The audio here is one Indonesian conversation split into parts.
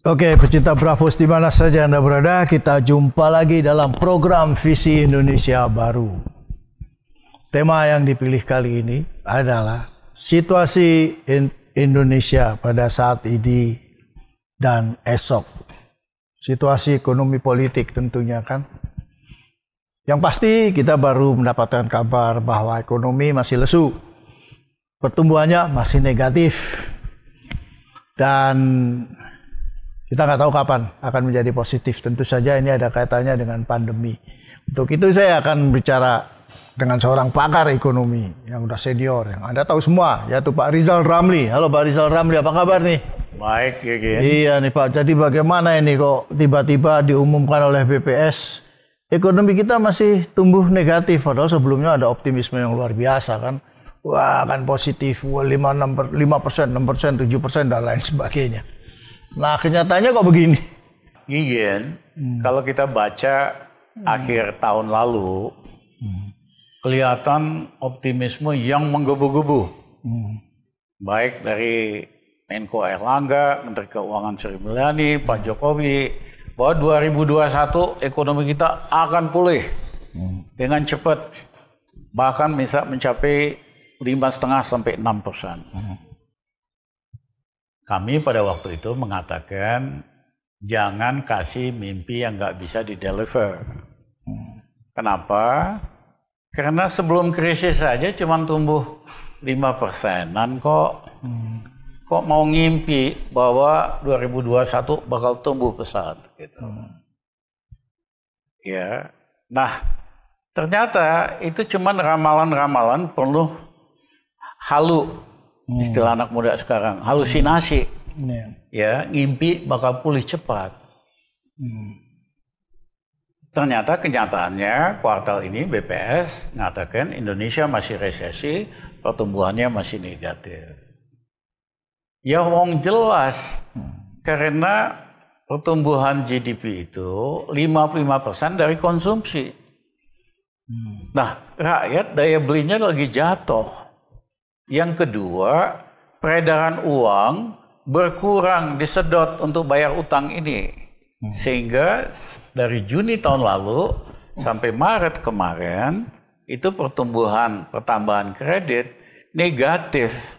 Oke, pecinta Bravo di mana saja Anda berada, kita jumpa lagi dalam program Visi Indonesia Baru. Tema yang dipilih kali ini adalah situasi in Indonesia pada saat ini dan esok. Situasi ekonomi politik tentunya kan. Yang pasti kita baru mendapatkan kabar bahwa ekonomi masih lesu. Pertumbuhannya masih negatif. Dan kita nggak tahu kapan akan menjadi positif. Tentu saja ini ada kaitannya dengan pandemi. Untuk itu saya akan bicara dengan seorang pakar ekonomi yang udah senior, yang Anda tahu semua, yaitu Pak Rizal Ramli. Halo Pak Rizal Ramli, apa kabar nih? Baik, ya, ya. Iya nih Pak, jadi bagaimana ini kok tiba-tiba diumumkan oleh BPS ekonomi kita masih tumbuh negatif, padahal sebelumnya ada optimisme yang luar biasa kan wah akan positif, wah 5, 6, 5 6 persen, 7 persen, dan lain sebagainya. Nah kenyataannya kok begini. Iya. Hmm. Kalau kita baca hmm. akhir tahun lalu, hmm. kelihatan optimisme yang menggebu-gebu. Hmm. Baik dari Menko Erlangga, Menteri Keuangan Sri Mulyani, Pak Jokowi, bahwa 2021 ekonomi kita akan pulih hmm. dengan cepat, bahkan bisa mencapai lima setengah sampai enam persen. Hmm. Kami pada waktu itu mengatakan jangan kasih mimpi yang nggak bisa di deliver. Hmm. Kenapa? Karena sebelum krisis saja cuma tumbuh 5 persenan kok. Hmm. Kok mau ngimpi bahwa 2021 bakal tumbuh pesat gitu. Hmm. Ya. Nah, ternyata itu cuma ramalan-ramalan penuh halu hmm. istilah anak muda sekarang halusinasi hmm. Ya. ya ngimpi bakal pulih cepat hmm. ternyata kenyataannya kuartal ini BPS mengatakan Indonesia masih resesi pertumbuhannya masih negatif ya wong jelas hmm. karena pertumbuhan GDP itu 55% dari konsumsi hmm. nah rakyat daya belinya lagi jatuh yang kedua, peredaran uang berkurang disedot untuk bayar utang ini. Hmm. Sehingga dari Juni tahun lalu sampai Maret kemarin itu pertumbuhan pertambahan kredit negatif.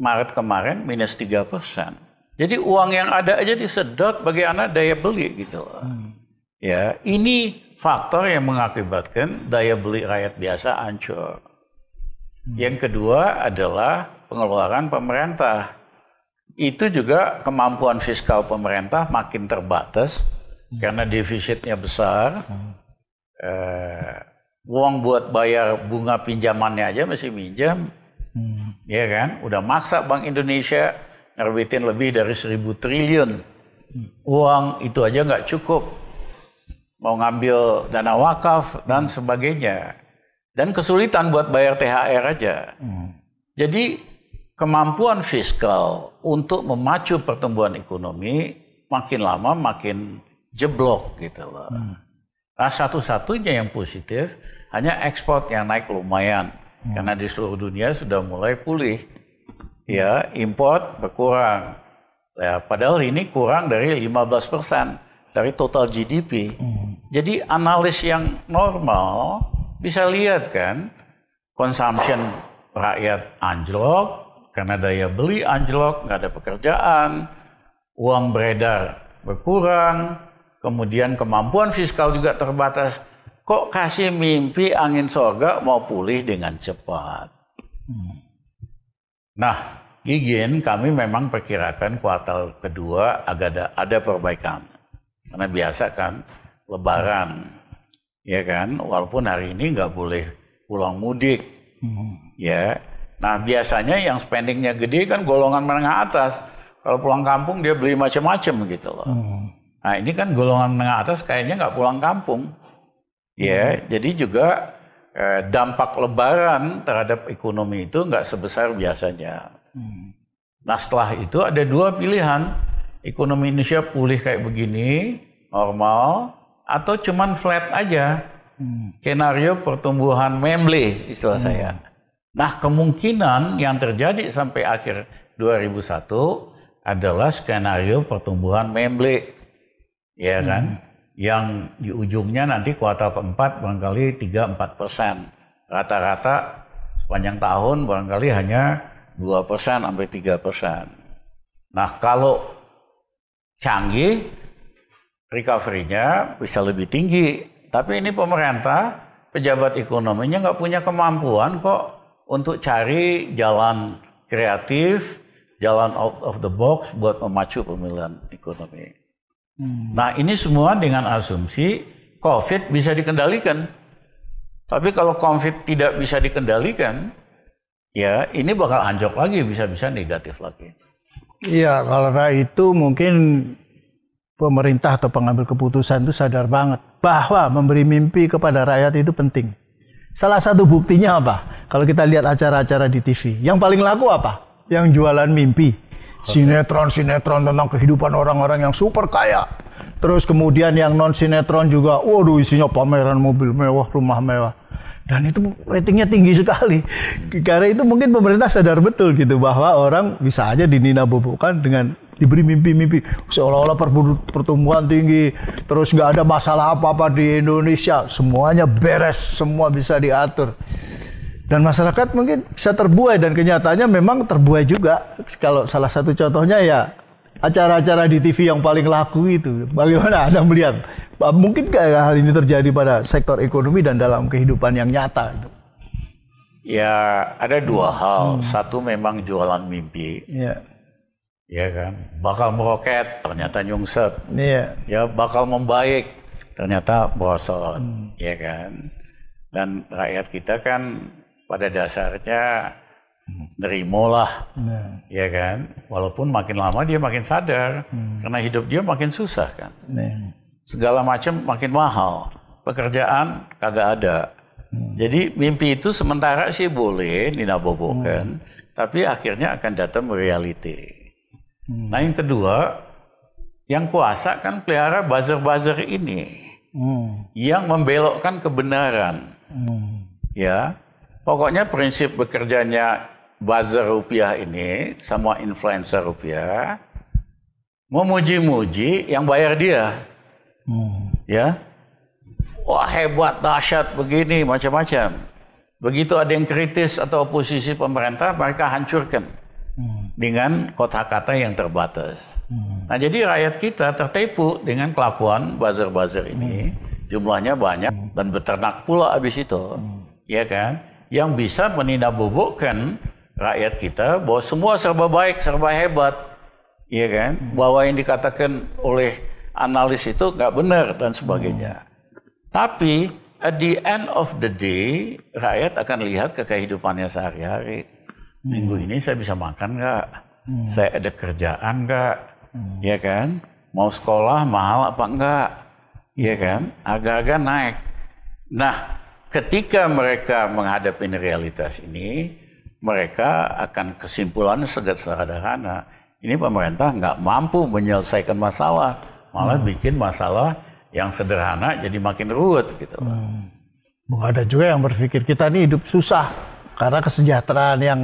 Maret kemarin minus 3 persen. Jadi uang yang ada aja disedot bagi anak daya beli gitu. Hmm. Ya, ini faktor yang mengakibatkan daya beli rakyat biasa hancur. Hmm. Yang kedua adalah pengeluaran pemerintah. Itu juga kemampuan fiskal pemerintah makin terbatas hmm. karena defisitnya besar. Hmm. Eh, uang buat bayar bunga pinjamannya aja masih minjam. Hmm. Ya kan? Udah maksa Bank Indonesia nerbitin lebih dari seribu triliun. Hmm. Uang itu aja nggak cukup. Mau ngambil dana wakaf dan sebagainya dan kesulitan buat bayar THR aja. Hmm. Jadi kemampuan fiskal untuk memacu pertumbuhan ekonomi makin lama makin jeblok gitu loh. Hmm. Nah satu-satunya yang positif hanya ekspor yang naik lumayan hmm. karena di seluruh dunia sudah mulai pulih. Ya import berkurang. Ya, padahal ini kurang dari 15 persen dari total GDP. Hmm. Jadi analis yang normal bisa lihat kan, consumption rakyat anjlok, karena daya beli anjlok, nggak ada pekerjaan, uang beredar berkurang, kemudian kemampuan fiskal juga terbatas. Kok kasih mimpi angin sorga mau pulih dengan cepat? Hmm. Nah, Gigin kami memang perkirakan kuartal kedua agak ada, ada perbaikan. Karena biasa kan lebaran ya kan? Walaupun hari ini nggak boleh pulang mudik, hmm. ya. Nah biasanya yang spendingnya gede kan golongan menengah atas. Kalau pulang kampung dia beli macam-macam gitu loh. Hmm. Nah ini kan golongan menengah atas kayaknya nggak pulang kampung, ya. Hmm. Jadi juga eh, dampak Lebaran terhadap ekonomi itu nggak sebesar biasanya. Hmm. Nah setelah itu ada dua pilihan. Ekonomi Indonesia pulih kayak begini, normal, atau cuman flat aja. Hmm. Skenario pertumbuhan memble istilah hmm. saya. Nah, kemungkinan yang terjadi sampai akhir 2001 adalah skenario pertumbuhan memble. Ya hmm. kan? Yang di ujungnya nanti kuartal keempat barangkali 3-4 persen. Rata-rata sepanjang tahun barangkali hanya 2 persen sampai 3 persen. Nah, kalau canggih recovery-nya bisa lebih tinggi. Tapi ini pemerintah, pejabat ekonominya nggak punya kemampuan kok untuk cari jalan kreatif, jalan out of the box buat memacu pemilihan ekonomi. Hmm. Nah ini semua dengan asumsi COVID bisa dikendalikan. Tapi kalau COVID tidak bisa dikendalikan, ya ini bakal anjok lagi, bisa-bisa negatif lagi. Iya, kalau itu mungkin pemerintah atau pengambil keputusan itu sadar banget bahwa memberi mimpi kepada rakyat itu penting. Salah satu buktinya apa? Kalau kita lihat acara-acara di TV, yang paling laku apa? Yang jualan mimpi. Sinetron-sinetron tentang kehidupan orang-orang yang super kaya. Terus kemudian yang non sinetron juga, waduh isinya pameran mobil mewah, rumah mewah. Dan itu ratingnya tinggi sekali. Karena itu mungkin pemerintah sadar betul gitu bahwa orang bisa aja dinina bubukan dengan diberi mimpi-mimpi seolah-olah pertumbuhan tinggi terus nggak ada masalah apa-apa di Indonesia semuanya beres semua bisa diatur dan masyarakat mungkin bisa terbuai dan kenyataannya memang terbuai juga kalau salah satu contohnya ya acara-acara di TV yang paling laku itu bagaimana anda melihat mungkin hal ini terjadi pada sektor ekonomi dan dalam kehidupan yang nyata ya ada dua hal hmm. satu memang jualan mimpi ya ya kan bakal meroket ternyata nyungsep yeah. ya bakal membaik ternyata bosot hmm. ya kan dan rakyat kita kan pada dasarnya nerimulah, yeah. ya kan walaupun makin lama dia makin sadar hmm. karena hidup dia makin susah kan yeah. segala macam makin mahal pekerjaan kagak ada hmm. jadi mimpi itu sementara sih boleh dinabobokan hmm. tapi akhirnya akan datang reality Hmm. Nah yang kedua, yang kuasa kan pelihara buzzer-buzzer ini hmm. yang membelokkan kebenaran. Hmm. Ya, pokoknya prinsip bekerjanya buzzer rupiah ini semua influencer rupiah memuji-muji yang bayar dia. Hmm. Ya, wah hebat, dahsyat begini macam-macam. Begitu ada yang kritis atau oposisi pemerintah, mereka hancurkan dengan kota kata yang terbatas. Hmm. Nah, jadi rakyat kita tertipu dengan kelakuan bazar-bazar ini. Hmm. Jumlahnya banyak hmm. dan beternak pula habis itu. Hmm. Ya kan? Yang bisa menindabubukkan rakyat kita bahwa semua serba baik, serba hebat. ya kan? Hmm. Bahwa yang dikatakan oleh analis itu nggak benar dan sebagainya. Hmm. Tapi at the end of the day, rakyat akan lihat ke kehidupannya sehari-hari Minggu ini saya bisa makan nggak? Hmm. Saya ada kerjaan nggak? Hmm. Ya kan? Mau sekolah mahal apa enggak? Ya kan? Agak-agak naik. Nah, ketika mereka menghadapi realitas ini, mereka akan kesimpulannya sedet sederhana. Ini pemerintah nggak mampu menyelesaikan masalah, malah hmm. bikin masalah yang sederhana jadi makin ruwet gitu. Hmm. Ada juga yang berpikir kita ini hidup susah karena kesejahteraan yang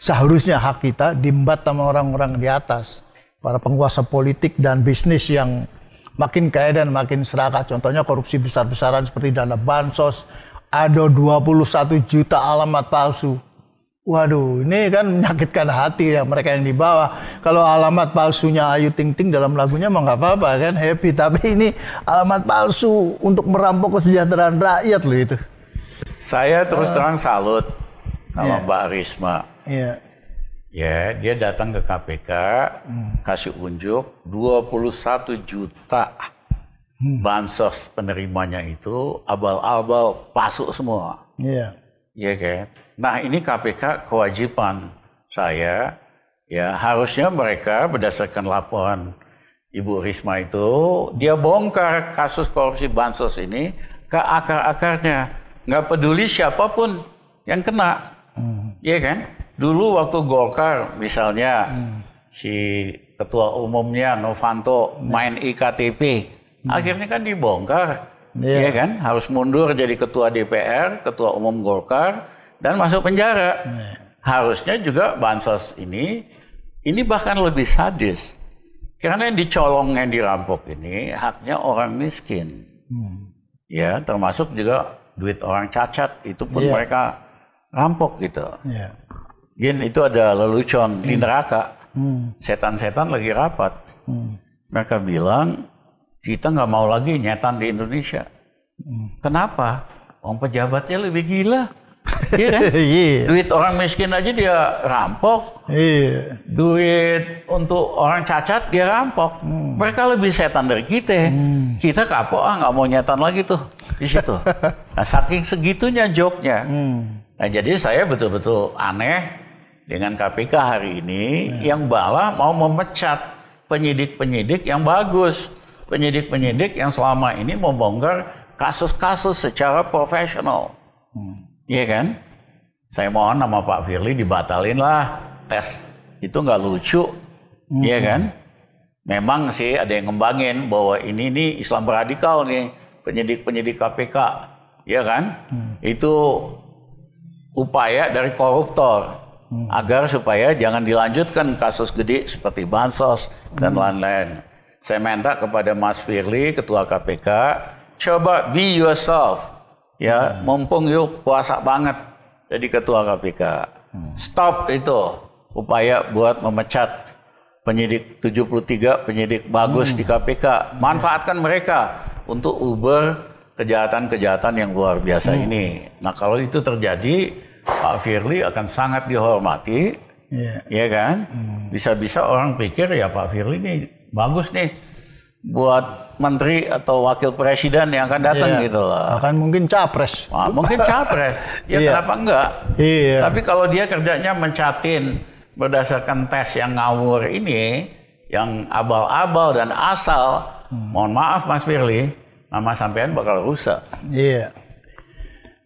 seharusnya hak kita diembat sama orang-orang di atas. Para penguasa politik dan bisnis yang makin kaya dan makin serakah. Contohnya korupsi besar-besaran seperti dana bansos, ada 21 juta alamat palsu. Waduh, ini kan menyakitkan hati ya mereka yang di bawah. Kalau alamat palsunya Ayu Ting Ting dalam lagunya mau nggak apa-apa kan happy. Tapi ini alamat palsu untuk merampok kesejahteraan rakyat loh itu. Saya terus terang salut kalau yeah. Mbak Risma. Iya. Ya, dia datang ke KPK, hmm. kasih unjuk 21 juta hmm. bansos penerimanya itu abal-abal pasuk semua. Iya. Iya kan? Nah, ini KPK kewajiban saya ya harusnya mereka berdasarkan laporan Ibu Risma itu dia bongkar kasus korupsi bansos ini ke akar-akarnya. Nggak peduli siapapun yang kena hmm. iya kan? Dulu waktu Golkar misalnya hmm. si ketua umumnya Novanto hmm. main iktp, hmm. akhirnya kan dibongkar, yeah. iya kan? Harus mundur jadi ketua DPR, ketua umum Golkar dan masuk penjara. Hmm. Harusnya juga bansos ini, ini bahkan lebih sadis. Karena yang dicolong, yang dirampok ini haknya orang miskin. Hmm. Ya, termasuk juga duit orang cacat itu pun yeah. mereka rampok gitu. Yeah. Gin itu ada lelucon hmm. di neraka. Hmm. Setan-setan hmm. lagi rapat. Hmm. Mereka bilang kita nggak mau lagi nyetan di Indonesia. Hmm. Kenapa? Orang pejabatnya lebih gila. Iya kan? yeah. Duit orang miskin aja dia rampok. Yeah. Duit untuk orang cacat dia rampok. Hmm. Mereka lebih setan dari kita. Hmm. Kita kapok ah nggak mau nyetan lagi tuh di situ. nah, saking segitunya joknya. Hmm. Nah jadi saya betul-betul aneh dengan KPK hari ini hmm. yang bala mau memecat penyidik-penyidik yang bagus, penyidik-penyidik yang selama ini membongkar kasus-kasus secara profesional. Hmm. Iya kan? Saya mohon nama Pak Firly dibatalin lah tes. Itu nggak lucu. Hmm. Iya kan? Memang sih ada yang ngembangin bahwa ini nih Islam radikal nih penyidik-penyidik KPK. Iya kan? Hmm. Itu upaya dari koruptor hmm. agar supaya jangan dilanjutkan kasus gede seperti bansos dan hmm. lain-lain. Saya minta kepada Mas Firly, Ketua KPK, coba be yourself. Ya, hmm. mumpung yuk puasa banget jadi Ketua KPK. Hmm. Stop itu upaya buat memecat penyidik 73 penyidik bagus hmm. di KPK. Manfaatkan hmm. mereka untuk uber kejahatan-kejahatan yang luar biasa hmm. ini. Nah, kalau itu terjadi Pak Firly akan sangat dihormati, yeah. ya kan? Hmm. Bisa-bisa orang pikir ya Pak Firly ini bagus nih buat menteri atau wakil presiden yang akan datang yeah. gitu lah. Akan mungkin capres. Nah, mungkin capres. ya yeah. kenapa enggak? Yeah. Tapi kalau dia kerjanya mencatin berdasarkan tes yang ngawur ini, yang abal-abal dan asal, hmm. mohon maaf Mas Firly, nama sampean bakal rusak. Iya. Yeah.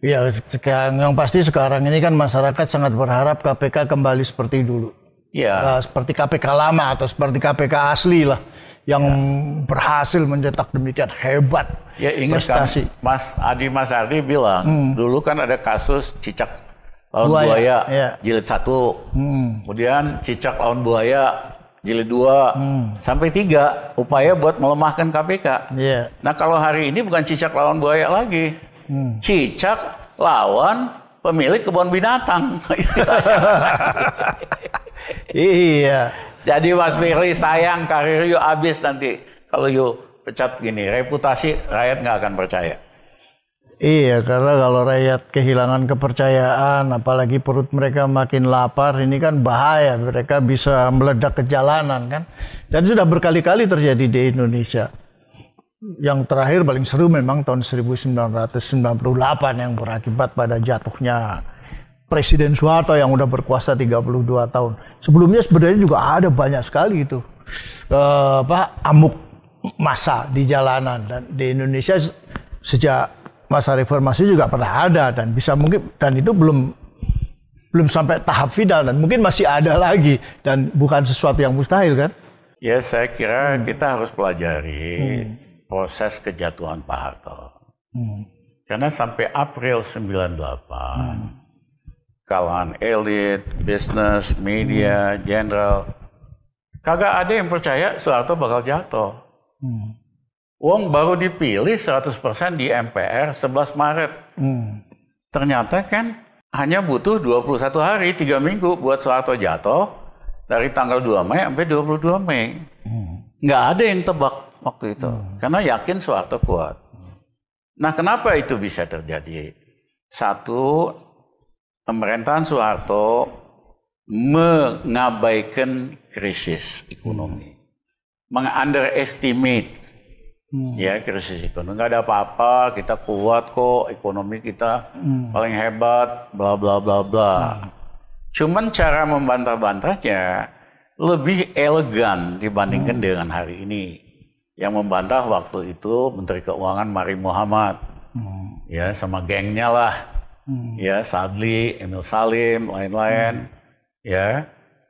Ya, yang, yang pasti sekarang ini kan masyarakat sangat berharap KPK kembali seperti dulu. Iya. Ya. Uh, seperti KPK lama atau seperti KPK asli lah yang ya. berhasil mencetak demikian hebat ya, ingat kan, prestasi. Kan, Mas Adi Mas Ardi bilang hmm. dulu kan ada kasus cicak lawan buaya, buaya ya. jilid satu, hmm. kemudian cicak lawan buaya jilid dua hmm. sampai tiga upaya buat melemahkan KPK. Ya. Nah, kalau hari ini bukan cicak lawan buaya lagi. Hmm. Cicak lawan pemilik kebun binatang istilahnya. iya. Jadi Mas Firly sayang karir yuk habis nanti kalau yuk pecat gini reputasi rakyat nggak akan percaya. Iya, karena kalau rakyat kehilangan kepercayaan, apalagi perut mereka makin lapar, ini kan bahaya. Mereka bisa meledak ke jalanan kan. Dan sudah berkali-kali terjadi di Indonesia yang terakhir paling seru memang tahun 1998 yang berakibat pada jatuhnya Presiden Soeharto yang udah berkuasa 32 tahun. Sebelumnya sebenarnya juga ada banyak sekali itu eh, apa amuk masa di jalanan dan di Indonesia sejak masa reformasi juga pernah ada dan bisa mungkin dan itu belum belum sampai tahap final dan mungkin masih ada lagi dan bukan sesuatu yang mustahil kan? Ya saya kira hmm. kita harus pelajari. Hmm proses kejatuhan Pak Harto. Hmm. Karena sampai April 98, hmm. kalangan elit, bisnis, media, jenderal, hmm. kagak ada yang percaya Soeharto bakal jatuh. Hmm. Wong baru dipilih 100% di MPR 11 Maret. Hmm. Ternyata kan hanya butuh 21 hari, 3 minggu buat Soeharto jatuh dari tanggal 2 Mei sampai 22 Mei. Hmm. Nggak ada yang tebak waktu itu. Hmm. Karena yakin Soeharto kuat. Nah kenapa itu bisa terjadi? Satu, pemerintahan Soeharto mengabaikan krisis ekonomi. Hmm. Mengunderestimate hmm. ya krisis ekonomi. Gak ada apa-apa, kita kuat kok, ekonomi kita hmm. paling hebat, bla bla bla bla. Hmm. Cuman cara membantah-bantahnya lebih elegan dibandingkan hmm. dengan hari ini. Yang membantah waktu itu Menteri Keuangan Mari Muhammad. Hmm. Ya, sama gengnya lah. Hmm. Ya, Sadli, Emil Salim, lain-lain. Hmm. Ya.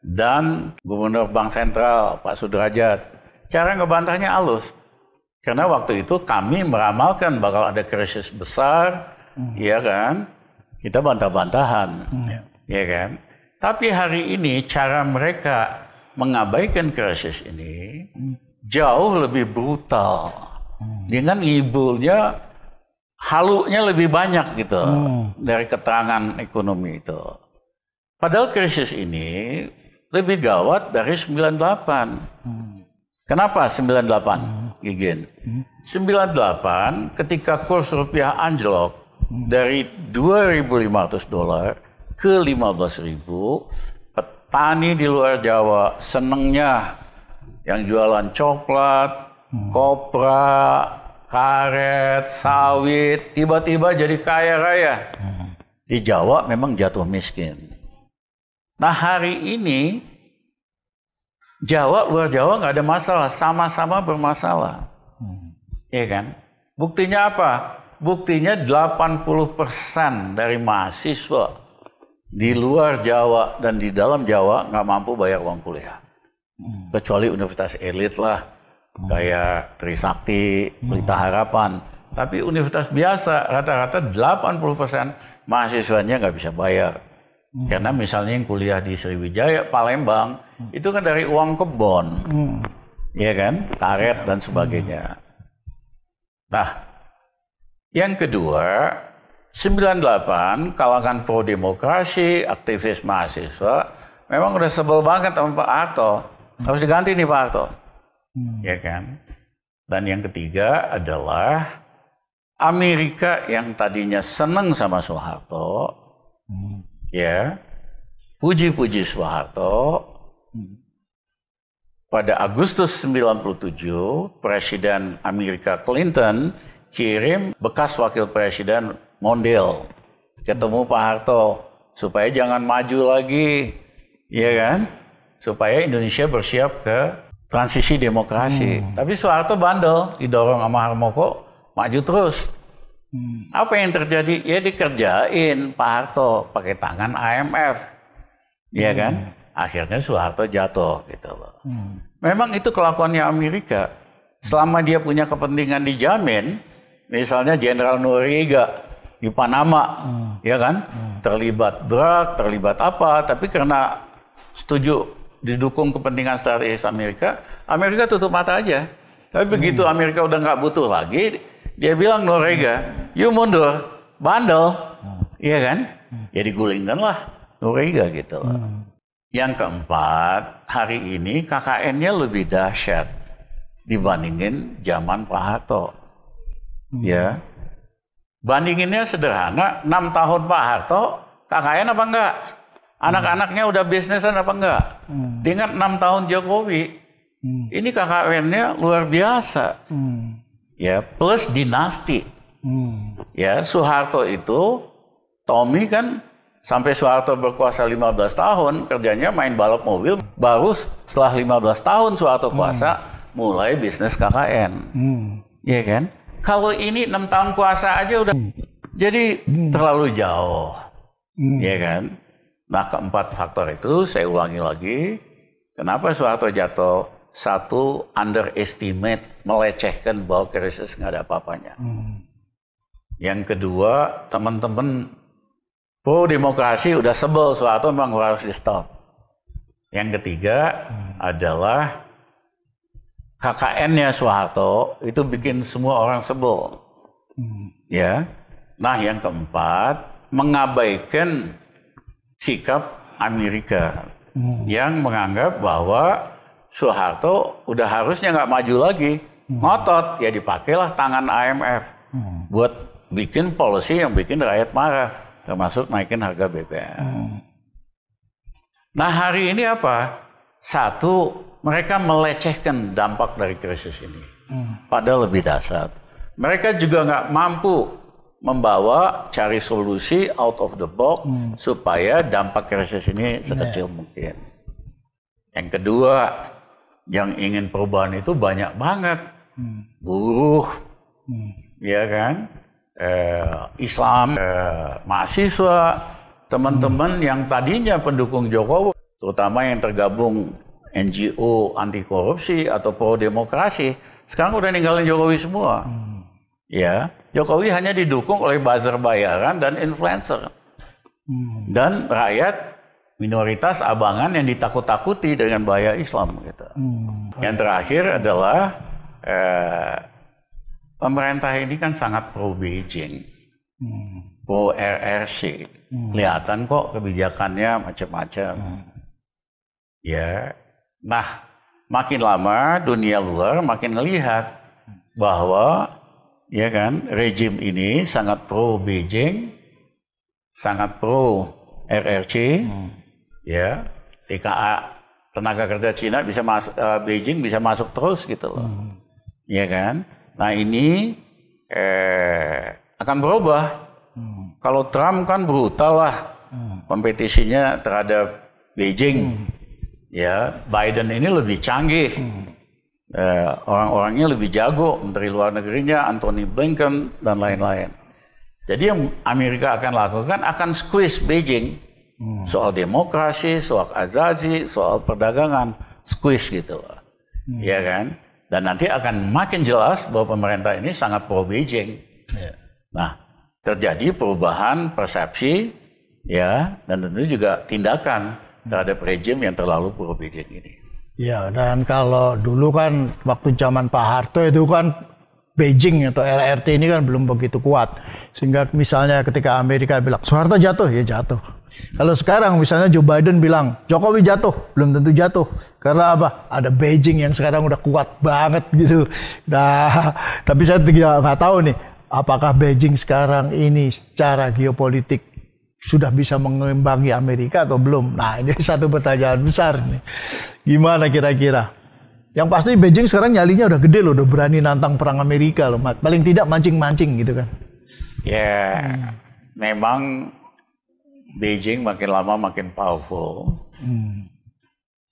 Dan Gubernur Bank Sentral Pak Sudrajat. Cara ngebantahnya halus. Karena waktu itu kami meramalkan bakal ada krisis besar, hmm. ya kan? Kita bantah-bantahan. Hmm. Ya, ya kan? Tapi hari ini cara mereka mengabaikan krisis ini hmm jauh lebih brutal. Dengan ngibulnya halunya lebih banyak gitu hmm. dari keterangan ekonomi itu. Padahal krisis ini lebih gawat dari 98. Hmm. Kenapa 98? Hmm. Gigin. Hmm. 98 ketika kurs rupiah anjlok hmm. dari 2.500 dolar ke 15.000, petani di luar Jawa senengnya yang jualan coklat, hmm. kopra, karet, sawit, tiba-tiba jadi kaya raya. Hmm. Di Jawa memang jatuh miskin. Nah hari ini Jawa luar Jawa nggak ada masalah, sama-sama bermasalah. Hmm. Iya kan? Buktinya apa? Buktinya 80% dari mahasiswa di luar Jawa dan di dalam Jawa nggak mampu bayar uang kuliah. Hmm. Kecuali universitas elit lah, hmm. kayak Trisakti, hmm. Pelita Harapan. Tapi universitas biasa rata-rata 80% mahasiswanya nggak bisa bayar. Hmm. Karena misalnya yang kuliah di Sriwijaya, Palembang, hmm. itu kan dari uang kebon. Hmm. Iya kan? Karet dan hmm. sebagainya. Nah, yang kedua, 98 kalangan pro demokrasi, aktivis mahasiswa memang udah sebel banget sama Pak Arto. Harus diganti nih Pak Harto. Hmm. Ya kan? Dan yang ketiga adalah Amerika yang tadinya senang sama Soeharto, hmm. ya, puji-puji Soeharto. Hmm. Pada Agustus 97, Presiden Amerika Clinton kirim bekas Wakil Presiden Mondale ketemu Pak Harto supaya jangan maju lagi, ya kan? supaya Indonesia bersiap ke transisi demokrasi. Hmm. Tapi Soeharto bandel, didorong sama Harmoko, maju terus. Hmm. Apa yang terjadi? Ya dikerjain Pak Harto pakai tangan IMF, Iya hmm. kan? Akhirnya Soeharto jatuh gitu loh. Hmm. Memang itu kelakuannya Amerika. Selama dia punya kepentingan dijamin, misalnya Jenderal Noriega di Panama, hmm. ya kan? Hmm. Terlibat drug, terlibat apa, tapi karena setuju didukung kepentingan strategis Amerika, Amerika tutup mata aja. Tapi begitu hmm. Amerika udah nggak butuh lagi, dia bilang Norega, you mundur, bandel, hmm. iya kan? Hmm. Ya digulingkan lah Norega gitu Lah. Hmm. Yang keempat, hari ini KKN-nya lebih dahsyat dibandingin zaman Pak Harto. Ya. Bandinginnya sederhana, 6 tahun Pak Harto, KKN apa enggak? Anak-anaknya udah bisnisan apa enggak? Hmm. enam tahun Jokowi. Hmm. Ini KKN-nya luar biasa. Hmm. Ya, plus dinasti. Hmm. Ya, Soeharto itu Tommy kan sampai Soeharto berkuasa 15 tahun, kerjanya main balap mobil. Baru setelah 15 tahun Soeharto hmm. kuasa, mulai bisnis KKN. Hmm. Iya kan? Kalau ini enam tahun kuasa aja udah hmm. jadi hmm. terlalu jauh. Hmm. Iya kan? Nah keempat faktor itu saya ulangi lagi. Kenapa Soeharto jatuh? Satu, underestimate, melecehkan bahwa krisis nggak ada apa-apanya. Hmm. Yang kedua, teman-teman pro demokrasi udah sebel Soeharto memang harus di stop. Yang ketiga hmm. adalah KKN-nya Soeharto itu bikin semua orang sebel. Hmm. Ya. Nah, yang keempat, mengabaikan sikap Amerika hmm. yang menganggap bahwa Soeharto udah harusnya nggak maju lagi, hmm. ngotot ya dipakailah tangan IMF hmm. buat bikin polisi yang bikin rakyat marah, termasuk naikin harga BBM. Hmm. Nah hari ini apa? Satu mereka melecehkan dampak dari krisis ini. Hmm. Pada lebih dasar, mereka juga nggak mampu membawa cari solusi out of the box hmm. supaya dampak krisis ini sekecil yeah. mungkin. Yang kedua, yang ingin perubahan itu banyak banget, hmm. buruh, hmm. ya kan, eh, Islam, eh, mahasiswa, teman-teman hmm. yang tadinya pendukung Jokowi, terutama yang tergabung NGO anti korupsi atau pro demokrasi, sekarang udah ninggalin Jokowi semua, hmm. ya Jokowi hanya didukung oleh buzzer bayaran dan influencer. Hmm. Dan rakyat minoritas abangan yang ditakut-takuti dengan bahaya Islam gitu. Hmm. Yang terakhir adalah eh, pemerintah ini kan sangat pro Beijing, hmm. pro RRC. Kelihatan kok kebijakannya macam-macam. Ya, nah makin lama dunia luar makin melihat bahwa ya kan, rejim ini sangat pro Beijing, sangat pro RRC, hmm. ya, TKA tenaga kerja Cina bisa masuk uh, eh, Beijing bisa masuk terus gitu loh, hmm. ya kan. Nah ini eh, akan berubah. Hmm. Kalau Trump kan brutal lah hmm. kompetisinya terhadap Beijing, hmm. ya Biden ini lebih canggih. Hmm eh, orang-orangnya lebih jago menteri luar negerinya Anthony Blinken dan lain-lain. Jadi yang Amerika akan lakukan akan squeeze Beijing hmm. soal demokrasi, soal azazi, soal perdagangan, squeeze gitu loh. Hmm. Ya kan? Dan nanti akan makin jelas bahwa pemerintah ini sangat pro Beijing. Yeah. Nah, terjadi perubahan persepsi ya dan tentu juga tindakan terhadap rejim yang terlalu pro Beijing ini. Ya, dan kalau dulu kan waktu zaman Pak Harto itu kan Beijing atau RRT ini kan belum begitu kuat. Sehingga misalnya ketika Amerika bilang Soeharto jatuh, ya jatuh. Kalau sekarang misalnya Joe Biden bilang Jokowi jatuh, belum tentu jatuh. Karena apa? Ada Beijing yang sekarang udah kuat banget gitu. Nah, tapi saya tidak tahu nih apakah Beijing sekarang ini secara geopolitik sudah bisa mengembangi Amerika atau belum? Nah, ini satu pertanyaan besar nih. Gimana kira-kira? Yang pasti Beijing sekarang nyalinya udah gede loh, udah berani nantang perang Amerika loh, Paling tidak mancing-mancing gitu kan. Ya, yeah, hmm. memang Beijing makin lama makin powerful. Hmm.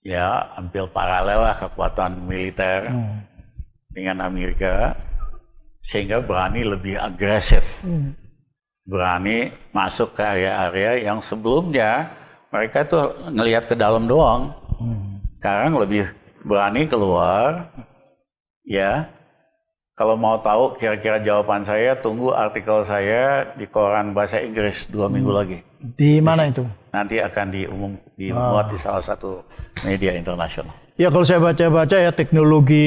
Ya, hampir paralel lah kekuatan militer hmm. dengan Amerika, sehingga berani lebih agresif. Hmm berani masuk ke area-area yang sebelumnya mereka tuh ngelihat ke dalam doang. Sekarang lebih berani keluar, ya. Kalau mau tahu kira-kira jawaban saya, tunggu artikel saya di koran bahasa Inggris dua minggu hmm. lagi. Di mana itu? Nanti akan diumum dimuat oh. di salah satu media internasional. Ya kalau saya baca-baca ya teknologi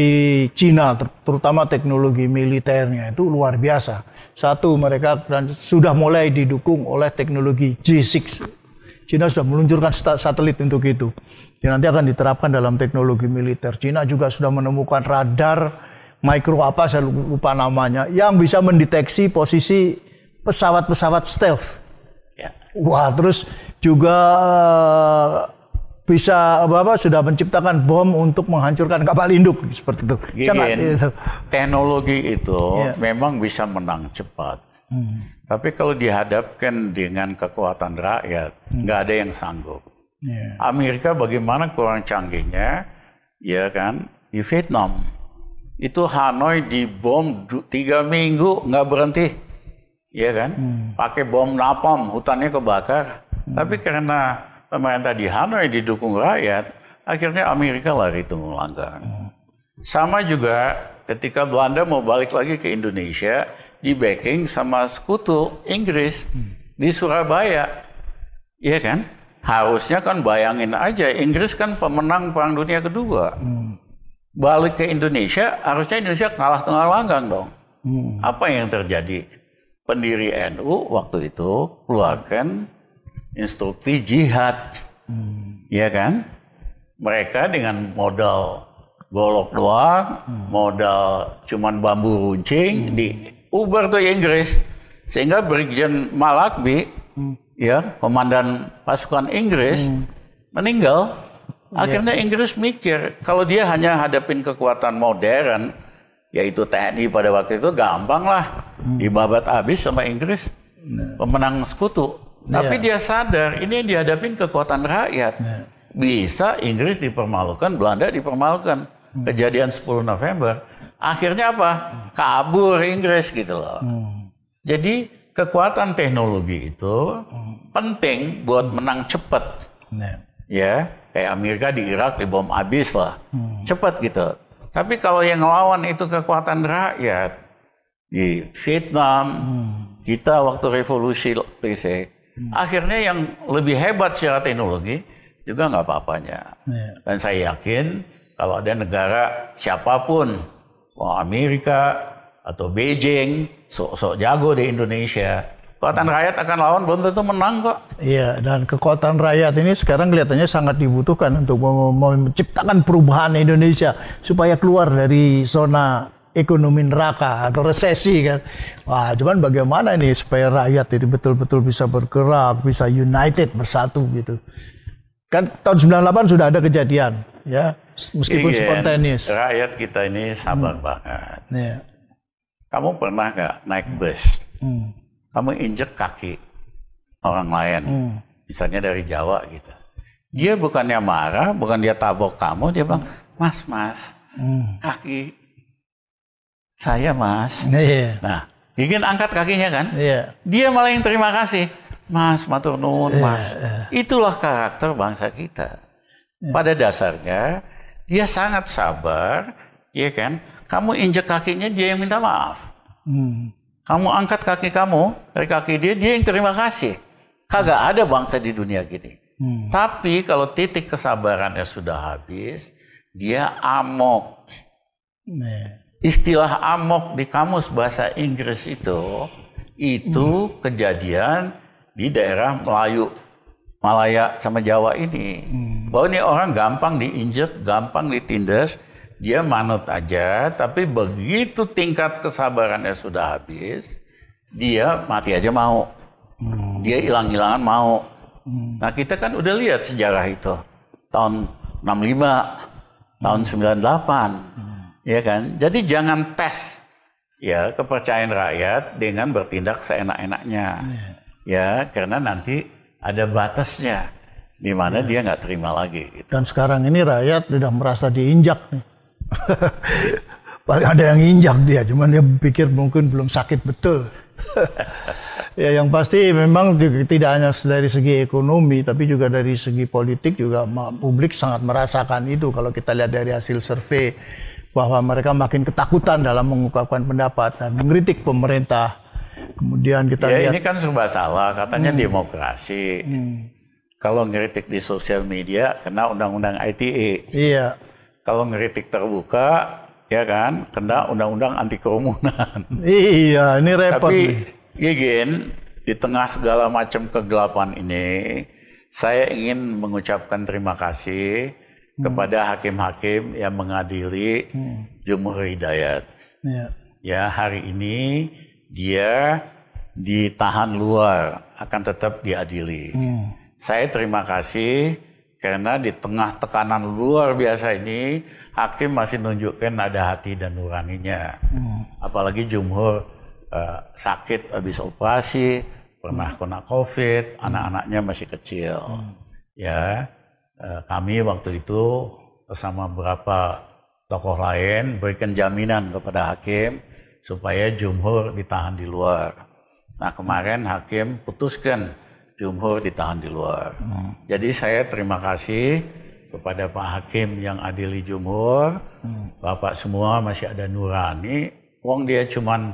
Cina terutama teknologi militernya itu luar biasa. Satu mereka sudah mulai didukung oleh teknologi g 6 Cina sudah meluncurkan satelit untuk itu. Jadi nanti akan diterapkan dalam teknologi militer. Cina juga sudah menemukan radar mikro apa saya lupa namanya yang bisa mendeteksi posisi pesawat-pesawat stealth. Ya. Wah, terus juga bisa apa, sudah menciptakan bom untuk menghancurkan kapal induk seperti itu. Gini, iya. Teknologi itu yeah. memang bisa menang cepat. Hmm. Tapi kalau dihadapkan dengan kekuatan rakyat, hmm. nggak hmm. ada yang sanggup. Yeah. Amerika bagaimana kurang canggihnya, ya kan? Di Vietnam itu Hanoi dibom tiga minggu nggak berhenti, ya kan? Hmm. Pakai bom napalm, hutannya kebakar. Hmm. Tapi karena pemerintah di Hanoi didukung rakyat, akhirnya Amerika lari tunggu langgang. Sama juga ketika Belanda mau balik lagi ke Indonesia, di backing sama sekutu Inggris di Surabaya. Iya kan? Harusnya kan bayangin aja, Inggris kan pemenang Perang Dunia Kedua. Balik ke Indonesia, harusnya Indonesia kalah tengah langgang dong. Hmm. Apa yang terjadi? Pendiri NU waktu itu keluarkan instruksi jihad. Hmm. Ya kan? Mereka dengan modal golok doang, hmm. modal cuman bambu runcing hmm. di Uber tuh ya Inggris. Sehingga Brigjen Malakbi, hmm. ya, komandan pasukan Inggris hmm. meninggal. Iya. Akhirnya yeah. Inggris mikir kalau dia hanya hadapin kekuatan modern, yaitu TNI pada waktu itu gampang lah hmm. dibabat habis sama Inggris, nah. pemenang sekutu. Tapi yeah. dia sadar ini yang dihadapin kekuatan rakyat. Yeah. Bisa Inggris dipermalukan, Belanda dipermalukan. Hmm. Kejadian 10 November, akhirnya apa? Kabur Inggris gitu loh. Hmm. Jadi kekuatan teknologi itu hmm. penting buat hmm. menang cepat. Yeah. Ya, kayak Amerika di Irak dibom habis lah. Hmm. Cepat gitu. Tapi kalau yang lawan itu kekuatan rakyat di Vietnam, hmm. kita waktu revolusi Hmm. Akhirnya yang lebih hebat secara teknologi juga nggak apa-apanya. Yeah. Dan saya yakin kalau ada negara siapapun, mau Amerika atau Beijing, sok-sok jago di Indonesia, kekuatan rakyat akan lawan belum tentu menang kok. Iya, dan kekuatan rakyat ini sekarang kelihatannya sangat dibutuhkan untuk menciptakan perubahan Indonesia supaya keluar dari zona ekonomi neraka atau resesi kan. Wah, cuman bagaimana ini supaya rakyat ini betul-betul bisa bergerak, bisa united, bersatu gitu. Kan tahun 98 sudah ada kejadian ya, meskipun iya, spontanis. Rakyat kita ini sabar hmm. banget. Yeah. Kamu pernah nggak naik hmm. bus? Hmm. Kamu injek kaki orang lain, Hmm. misalnya dari Jawa gitu. Dia bukannya marah, bukan dia tabok kamu, dia bilang, mas, mas, Hmm. kaki saya mas. Nah, iya, iya. Nah, ingin angkat kakinya kan. Iya. Dia malah yang terima kasih. Mas, matur nuwun, iya, Mas. Iya. Itulah karakter bangsa kita. Pada dasarnya dia sangat sabar, ya kan? Kamu injek kakinya dia yang minta maaf. Hmm. Kamu angkat kaki kamu dari kaki dia, dia yang terima kasih. Kagak ada bangsa di dunia gini. Hmm. Tapi kalau titik kesabarannya sudah habis, dia amok. Nah istilah amok di kamus bahasa Inggris itu itu hmm. kejadian di daerah Melayu Malaya sama Jawa ini hmm. bahwa ini orang gampang diinjek gampang ditindas dia manut aja tapi begitu tingkat kesabarannya sudah habis dia mati aja mau hmm. dia hilang-hilangan mau hmm. nah kita kan udah lihat sejarah itu tahun 65 tahun 98 hmm, hmm. Ya kan? Jadi jangan tes ya kepercayaan rakyat dengan bertindak seenak-enaknya. Ya. ya, karena nanti ada batasnya di mana ya. dia nggak terima lagi. Gitu. Dan sekarang ini rakyat sudah merasa diinjak nih. Paling ada yang injak dia, cuman dia pikir mungkin belum sakit betul. ya yang pasti memang tidak hanya dari segi ekonomi tapi juga dari segi politik juga publik sangat merasakan itu kalau kita lihat dari hasil survei bahwa mereka makin ketakutan dalam mengungkapkan pendapat dan mengkritik pemerintah. Kemudian kita ya, lihat ini kan serba salah katanya hmm. demokrasi. Hmm. Kalau ngeritik di sosial media kena undang-undang ITE. Iya. Kalau ngeritik terbuka ya kan kena undang-undang anti kerumunan. Iya, ini repot. Tapi Gigin di tengah segala macam kegelapan ini saya ingin mengucapkan terima kasih Hmm. kepada hakim-hakim yang mengadili hmm. Jumhur Hidayat. Ya. ya hari ini dia ditahan luar akan tetap diadili. Hmm. Saya terima kasih karena di tengah tekanan luar biasa ini hakim masih nunjukkan ada hati dan nuraninya. Hmm. Apalagi jumhur uh, sakit habis operasi, pernah hmm. kena covid, hmm. anak-anaknya masih kecil. Hmm. Ya, Eh, kami waktu itu bersama beberapa tokoh lain berikan jaminan kepada hakim supaya jumhur ditahan di luar. Nah kemarin hakim putuskan jumhur ditahan di luar. Hmm. Jadi saya terima kasih kepada Pak Hakim yang adili jumhur, hmm. Bapak semua masih ada nurani. Wong dia cuman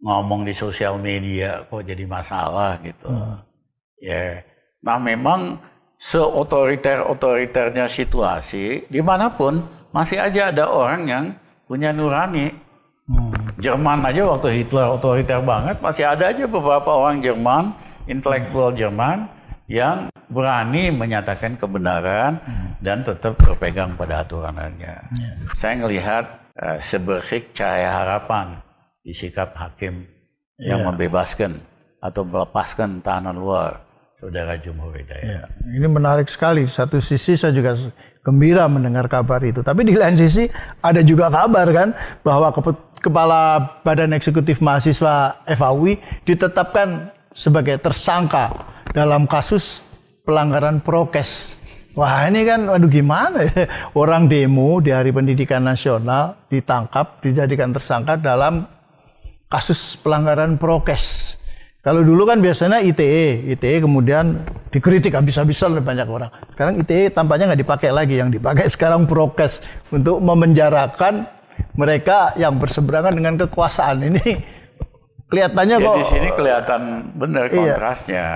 ngomong di sosial media kok jadi masalah gitu. Hmm. Ya, yeah. nah memang seotoriter-otoriternya situasi, dimanapun masih aja ada orang yang punya nurani. Hmm. Jerman aja waktu Hitler otoriter banget, masih ada aja beberapa orang Jerman, intelektual Jerman yang berani menyatakan kebenaran hmm. dan tetap berpegang pada aturanannya. hmm. Ya. Saya melihat uh, eh, sebersih cahaya harapan di sikap hakim yeah. yang ya. membebaskan atau melepaskan tahanan luar saudara Jumhur Hidayat. Ya, iya, ini menarik sekali. Satu sisi saya juga gembira mendengar kabar itu. Tapi di lain sisi ada juga kabar kan bahwa kepala Badan Eksekutif Mahasiswa FAUI ditetapkan sebagai tersangka dalam kasus pelanggaran prokes. Wah ini kan aduh gimana ya? Orang demo di Hari Pendidikan Nasional ditangkap, dijadikan tersangka dalam kasus pelanggaran prokes kalau dulu kan biasanya ITE, ITE kemudian dikritik habis-habisan oleh banyak orang. Sekarang ITE tampaknya nggak dipakai lagi, yang dipakai sekarang prokes untuk memenjarakan mereka yang berseberangan dengan kekuasaan ini. Kelihatannya ya, kok. Di sini kelihatan benar iya. kontrasnya.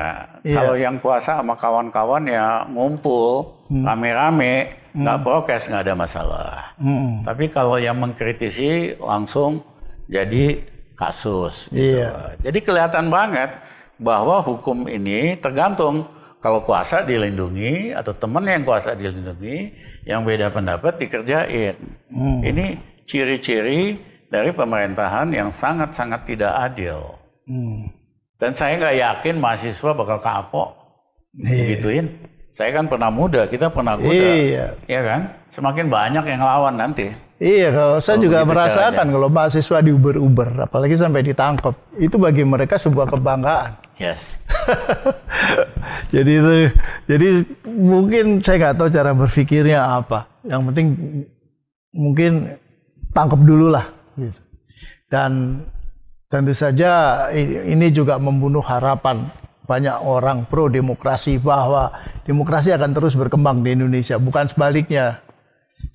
Iya. Kalau yang kuasa sama kawan-kawan ya ngumpul hmm. rame-rame, hmm. nggak hmm. prokes nggak ada masalah. Hmm. Tapi kalau yang mengkritisi langsung jadi kasus. Gitu. Iya. Jadi kelihatan banget bahwa hukum ini tergantung kalau kuasa dilindungi atau teman yang kuasa dilindungi, yang beda pendapat dikerjain. Hmm. Ini ciri-ciri dari pemerintahan yang sangat-sangat tidak adil. Hmm. Dan saya nggak yakin mahasiswa bakal kapok yeah. Iya. gituin. Saya kan pernah muda, kita pernah muda, ya kan? Semakin banyak yang lawan nanti. Iya, kalau saya oh, juga merasakan caranya. kalau mahasiswa diuber-uber, apalagi sampai ditangkap, itu bagi mereka sebuah kebanggaan. Yes. jadi itu, jadi mungkin saya nggak tahu cara berpikirnya apa. Yang penting mungkin tangkap dulu lah. Gitu. Dan tentu saja ini juga membunuh harapan banyak orang pro demokrasi bahwa demokrasi akan terus berkembang di Indonesia, bukan sebaliknya.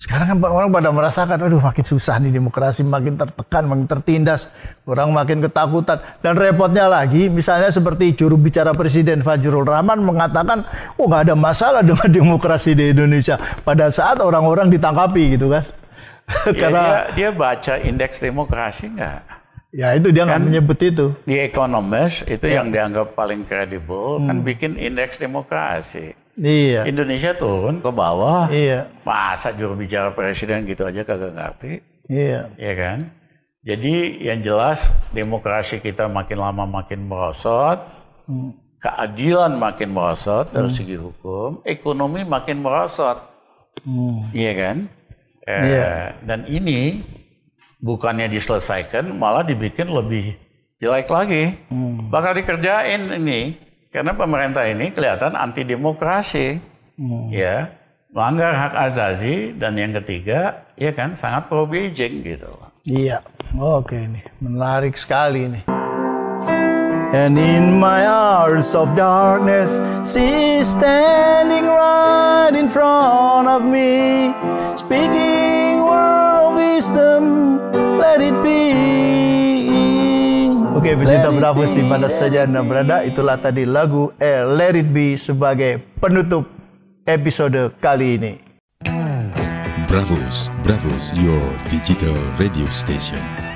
Sekarang kan orang pada merasakan, aduh makin susah nih demokrasi, makin tertekan, makin tertindas, orang makin ketakutan. Dan repotnya lagi, misalnya seperti juru bicara Presiden Fajrul Rahman mengatakan, oh nggak ada masalah dengan demokrasi di Indonesia. Pada saat orang-orang ditangkapi gitu kan. Ya, Karena dia, dia baca indeks demokrasi nggak? Ya itu dia nggak kan, menyebut itu. Di Economist itu ya. yang dianggap paling kredibel kan hmm. kan bikin indeks demokrasi. Iya. Indonesia turun ke bawah. Iya. Masa juru bicara presiden gitu aja kagak ngerti. Iya. Iya kan? Jadi yang jelas demokrasi kita makin lama makin merosot. Hmm. Keadilan makin merosot hmm. segi hukum, ekonomi makin merosot. Hmm. Iya kan? Eh, iya. Dan ini bukannya diselesaikan malah dibikin lebih jelek lagi. Hmm. Bakal dikerjain ini karena pemerintah ini kelihatan anti demokrasi, hmm. ya melanggar hak azazi dan yang ketiga ya kan sangat pro Beijing gitu. Iya, oh, oke ini menarik sekali ini. And in my hours of darkness, she standing right in front of me, speaking world wisdom, let it be. Oke, okay, pecinta Bravos di mana saja Anda berada, itulah tadi lagu eh, Let It Be sebagai penutup episode kali ini. Bravos, Bravos, your digital radio station.